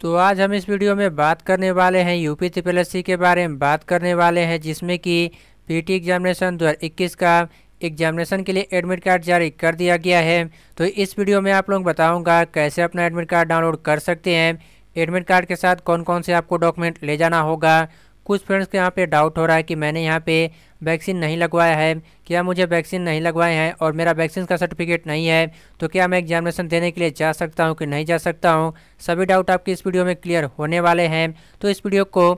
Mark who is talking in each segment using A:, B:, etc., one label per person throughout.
A: तो आज हम इस वीडियो में बात करने वाले हैं यूपी सी के बारे में बात करने वाले हैं जिसमें कि पीटी एग्जामिनेशन 2021 का एग्जामिनेशन के लिए एडमिट कार्ड जारी कर दिया गया है तो इस वीडियो में आप लोग बताऊंगा कैसे अपना एडमिट कार्ड डाउनलोड कर सकते हैं एडमिट कार्ड के साथ कौन कौन से आपको डॉक्यूमेंट ले जाना होगा कुछ फ्रेंड्स के यहाँ पे डाउट हो रहा है कि मैंने यहाँ पे वैक्सीन नहीं लगवाया है क्या मुझे वैक्सीन नहीं लगवाए हैं और मेरा वैक्सीन का सर्टिफिकेट नहीं है तो क्या मैं एग्जामिनेशन देने के लिए जा सकता हूँ कि नहीं जा सकता हूँ सभी डाउट आपके इस वीडियो में क्लियर होने वाले हैं तो इस वीडियो को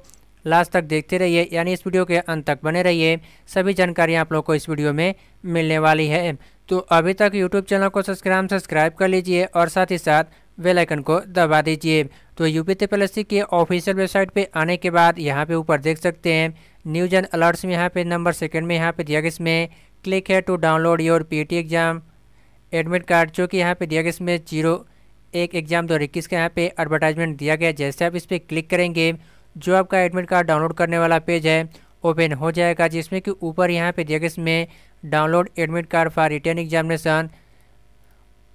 A: लास्ट तक देखते रहिए यानी इस वीडियो के अंत तक बने रहिए सभी जानकारियाँ आप लोग को इस वीडियो में मिलने वाली है तो अभी तक यूट्यूब चैनल को सब्सक्राइब सब्सक्राइब कर लीजिए और साथ ही साथ बेल आइकन को दबा दीजिए तो यूपी पी के ऑफिशियल वेबसाइट पे आने के बाद यहाँ पे ऊपर देख सकते हैं न्यूज एंड अलर्ट्स में यहाँ पे नंबर सेकंड में यहाँ पे दिया गया इसमें क्लिक है to download your P exam admit card जो कि यहाँ पे दिया गया इसमें जीरो एक एग्ज़ाम दो इक्कीस का यहाँ पे एडवर्टाइजमेंट दिया गया जैसे आप इस पर क्लिक करेंगे जो आपका एडमिट कार्ड डाउनलोड करने वाला पेज है ओपन हो जाएगा जिसमें कि ऊपर यहाँ पे दिया गया इसमें download admit card for return examination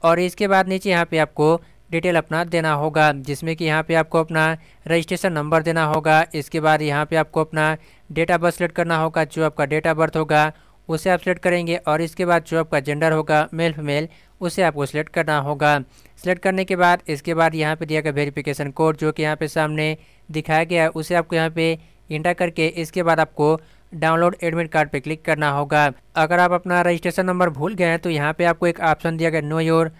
A: और इसके बाद नीचे यहाँ पे आपको डिटेल अपना देना होगा जिसमें कि यहाँ पे आपको अपना रजिस्ट्रेशन नंबर देना होगा इसके बाद यहाँ पे आपको अपना ऑफ बर्थ सेलेक्ट करना होगा जो आपका डेट ऑफ बर्थ होगा उसे आप सेलेक्ट करेंगे और इसके बाद जो आपका जेंडर होगा मेल फीमेल उसे आपको सिलेक्ट करना होगा सिलेक्ट करने के बाद इसके बाद यहाँ पे दिया गया वेरिफिकेशन कोड जो कि यहाँ पे सामने दिखाया गया है उसे आपको यहाँ पे इंटर करके इसके बाद आपको डाउनलोड एडमिट कार्ड पे क्लिक करना होगा अगर आप अपना रजिस्ट्रेशन नंबर भूल गए हैं तो यहाँ पे आपको एक ऑप्शन दिया गया नो योर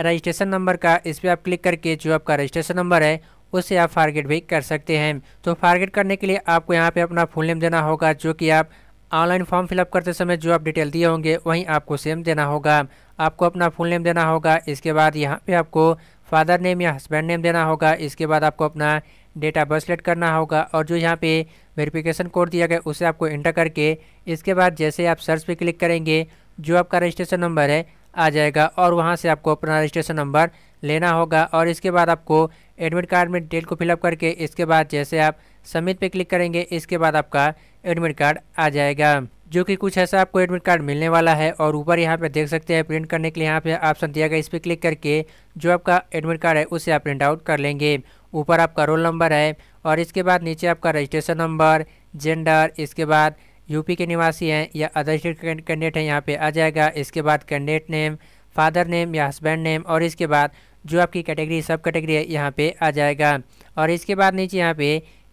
A: रजिस्ट्रेशन नंबर का इस पर आप क्लिक करके जो आपका रजिस्ट्रेशन नंबर है उसे आप फारगेट भी कर सकते हैं तो फारगेट करने के लिए आपको यहाँ पे अपना फुल नेम देना होगा जो कि आप ऑनलाइन फॉर्म फिलअप करते समय जो आप डिटेल दिए होंगे वहीं आपको सेम देना होगा आपको अपना फुल नेम देना होगा इसके बाद यहाँ पे आपको फादर नेम या हस्बैंड नेम देना होगा इसके बाद आपको अपना डेटा बर्थ सेलेक्ट करना होगा और जो यहाँ पे वेरिफिकेशन कोड दिया गया उसे आपको इंटर करके इसके बाद जैसे आप सर्च पे क्लिक करेंगे जो आपका रजिस्ट्रेशन नंबर है आ जाएगा और वहाँ से आपको अपना रजिस्ट्रेशन नंबर लेना होगा और इसके बाद आपको एडमिट कार्ड में डिटेल को फिलअप करके इसके बाद जैसे आप सबमिट पे क्लिक करेंगे इसके बाद आपका एडमिट कार्ड आ जाएगा जो कि कुछ ऐसा आपको एडमिट कार्ड मिलने वाला है और ऊपर यहाँ पे देख सकते हैं प्रिंट करने के लिए यहाँ पे ऑप्शन दिया गया इस पर क्लिक करके जो आपका एडमिट कार्ड है उसे आप प्रिंट आउट कर लेंगे ऊपर आपका रोल नंबर है और इसके बाद नीचे आपका रजिस्ट्रेशन नंबर जेंडर इसके बाद यूपी के निवासी हैं या अदर स्टेट कैंडिडेट हैं यहाँ पे आ जाएगा इसके बाद कैंडिडेट नेम फादर नेम या हस्बैंड नेम और इसके बाद जो आपकी कैटेगरी सब कैटेगरी है यहाँ पे आ जाएगा और इसके बाद नीचे यहाँ पे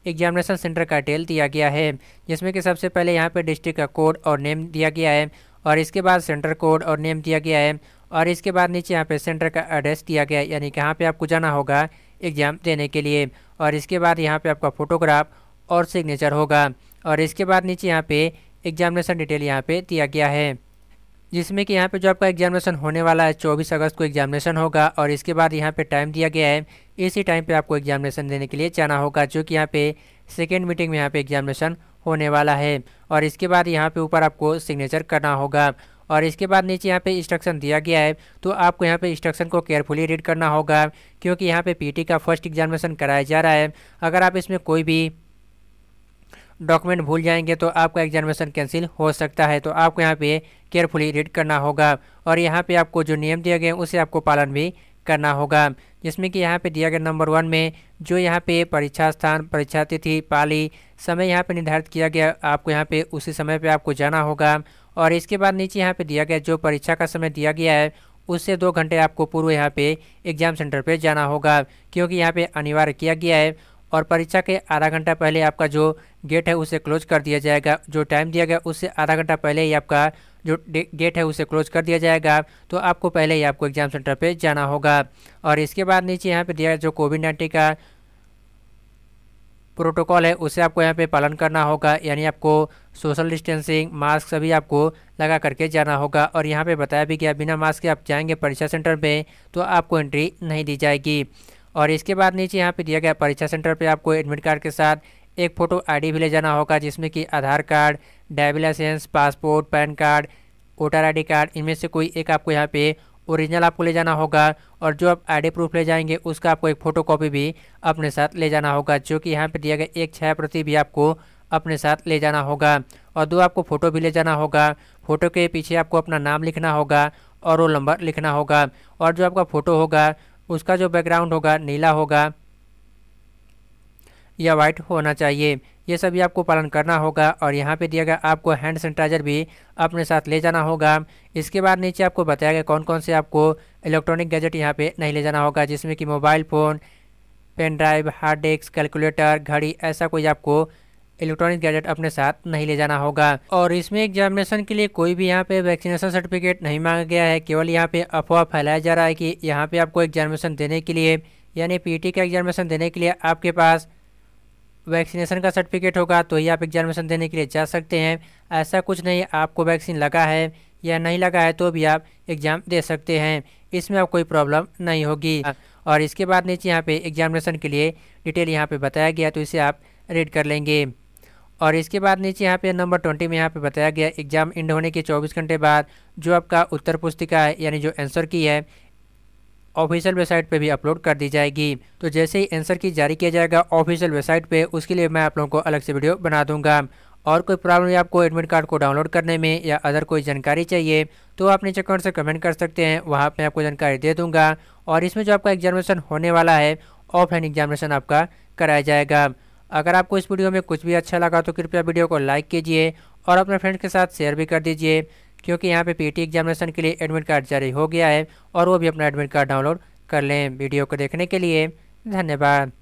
A: एग्जामिनेशन सेंटर का डिटेल दिया गया है जिसमें कि सबसे पहले यहाँ पे डिस्ट्रिक्ट का कोड और नेम दिया गया है और इसके बाद सेंटर कोड और नेम दिया गया है और इसके बाद नीचे यहाँ पर सेंटर का एड्रेस दिया गया है यानी कहाँ पर आपको जाना होगा एग्ज़ाम देने के लिए और इसके बाद यहाँ पर आपका फ़ोटोग्राफ और सिग्नेचर होगा और इसके बाद नीचे यहाँ पे एग्जामिनेशन डिटेल यहाँ पे दिया गया है जिसमें कि यहाँ पे जो आपका एग्जामिनेशन होने वाला है चौबीस अगस्त को एग्जामिनेशन होगा और इसके बाद यहाँ पे टाइम दिया गया है इसी टाइम पे आपको एग्जामिनेशन देने के लिए जाना होगा जो कि यहाँ पे सेकेंड मीटिंग में यहाँ पे एग्जामिनेशन होने वाला है और इसके बाद यहाँ पे ऊपर आपको सिग्नेचर करना होगा और इसके बाद नीचे यहाँ पे इंस्ट्रक्शन दिया गया है तो आपको यहाँ पे इंस्ट्रक्शन को केयरफुली रीड करना होगा क्योंकि यहाँ पे पीटी का फर्स्ट एग्जामिनेशन कराया जा रहा है अगर आप इसमें कोई भी डॉक्यूमेंट भूल जाएंगे तो आपका एग्जामिनेशन कैंसिल हो सकता है तो आपको यहाँ पे केयरफुली रीड करना होगा और यहाँ पे आपको जो नियम दिए गए उसे आपको पालन भी करना होगा जिसमें कि यहाँ पे दिया गया नंबर वन में जो यहाँ पे परीक्षा स्थान परीक्षा तिथि पाली समय यहाँ पे निर्धारित किया गया आपको यहाँ पे उसी समय पे आपको जाना होगा और इसके बाद नीचे यहाँ पे दिया गया जो परीक्षा का समय दिया गया है उससे दो घंटे आपको पूर्व यहाँ पे एग्ज़ाम सेंटर पे जाना होगा क्योंकि यहाँ पे अनिवार्य किया गया है और परीक्षा के आधा घंटा पहले आपका जो गेट है उसे क्लोज कर दिया जाएगा जो टाइम दिया गया उससे आधा घंटा पहले ही आपका जो गेट है उसे क्लोज कर दिया जाएगा तो आपको पहले ही आपको एग्ज़ाम सेंटर पे जाना होगा और इसके बाद नीचे यहाँ पे दिया जो कोविड नाइन्टीन का प्रोटोकॉल है उसे आपको यहाँ पे पालन करना होगा यानी आपको सोशल डिस्टेंसिंग मास्क सभी आपको लगा करके जाना होगा और यहाँ पे बताया भी गया बिना मास्क के आप जाएंगे परीक्षा सेंटर पे तो आपको एंट्री नहीं दी जाएगी और इसके बाद नीचे यहाँ पे दिया गया परीक्षा सेंटर पे आपको एडमिट कार्ड के साथ एक फ़ोटो आईडी भी ले जाना होगा जिसमें कि Aadhaar card driving licence passport PAN card voter ID card इनमें से कोई एक आपको यहाँ पे ओरिजिनल आपको ले जाना होगा और जो आप आईडी प्रूफ ले जाएंगे उसका आपको एक फ़ोटो कॉपी भी अपने साथ ले जाना होगा जो कि यहाँ पर दिया गया एक छाया प्रति भी आपको अपने साथ ले जाना होगा और दो आपको फ़ोटो भी ले जाना होगा फ़ोटो के पीछे आपको अपना नाम लिखना होगा और रोल नंबर लिखना होगा और जो आपका फ़ोटो होगा उसका जो बैकग्राउंड होगा नीला होगा या वाइट होना चाहिए ये सभी आपको पालन करना होगा और यहाँ पे दिया गया आपको हैंड सैनिटाइजर भी अपने साथ ले जाना होगा इसके बाद नीचे आपको बताया गया कौन कौन से आपको इलेक्ट्रॉनिक गैजेट यहाँ पे नहीं ले जाना होगा जिसमें कि mobile phone pen drive hard disk calculator घड़ी ऐसा कोई आपको इलेक्ट्रॉनिक गैजेट अपने साथ नहीं ले जाना होगा और इसमें एग्जामिनेशन के लिए कोई भी यहाँ पे वैक्सीनेशन सर्टिफिकेट नहीं मांगा गया है केवल यहाँ पे अफवाह फैलाया जा रहा है कि यहाँ पे आपको एग्जामिनेशन देने के लिए यानी पी का एग्जामिनेशन देने के लिए आपके पास वैक्सीनेशन का सर्टिफिकेट होगा तो ही आप एग्जामिनेशन देने के लिए जा सकते हैं ऐसा कुछ नहीं आपको वैक्सीन लगा है या नहीं लगा है तो भी आप एग्ज़ाम दे सकते हैं इसमें आप कोई प्रॉब्लम नहीं होगी और इसके बाद नीचे यहाँ पे एग्जामिनेशन के लिए डिटेल यहाँ पे बताया गया तो इसे आप रीड कर लेंगे और इसके बाद नीचे यहाँ पे नंबर ट्वेंटी में यहाँ पे बताया गया एग्जाम एंड होने के चौबीस घंटे बाद जो आपका उत्तर पुस्तिका है यानी जो आंसर की है ऑफिशियल वेबसाइट पे भी अपलोड कर दी जाएगी तो जैसे ही आंसर की जारी किया जाएगा ऑफिशियल वेबसाइट पे उसके लिए मैं आप लोगों को अलग से वीडियो बना दूंगा और कोई प्रॉब्लम या आपको एडमिट कार्ड को डाउनलोड करने में या अदर कोई जानकारी चाहिए तो आप नीचे कमेंट से कमेंट कर सकते हैं वहाँ पर आपको जानकारी दे दूँगा और इसमें जो आपका एग्जामिनेशन होने वाला है ऑफलाइन एग्जामिनेशन आपका कराया जाएगा अगर आपको इस वीडियो में कुछ भी अच्छा लगा तो कृपया वीडियो को लाइक कीजिए और अपने फ्रेंड्स के साथ शेयर भी कर दीजिए क्योंकि यहाँ पे पीटी एग्जामिनेशन के लिए एडमिट कार्ड जारी हो गया है और वो भी अपना एडमिट कार्ड डाउनलोड कर लें वीडियो को देखने के लिए धन्यवाद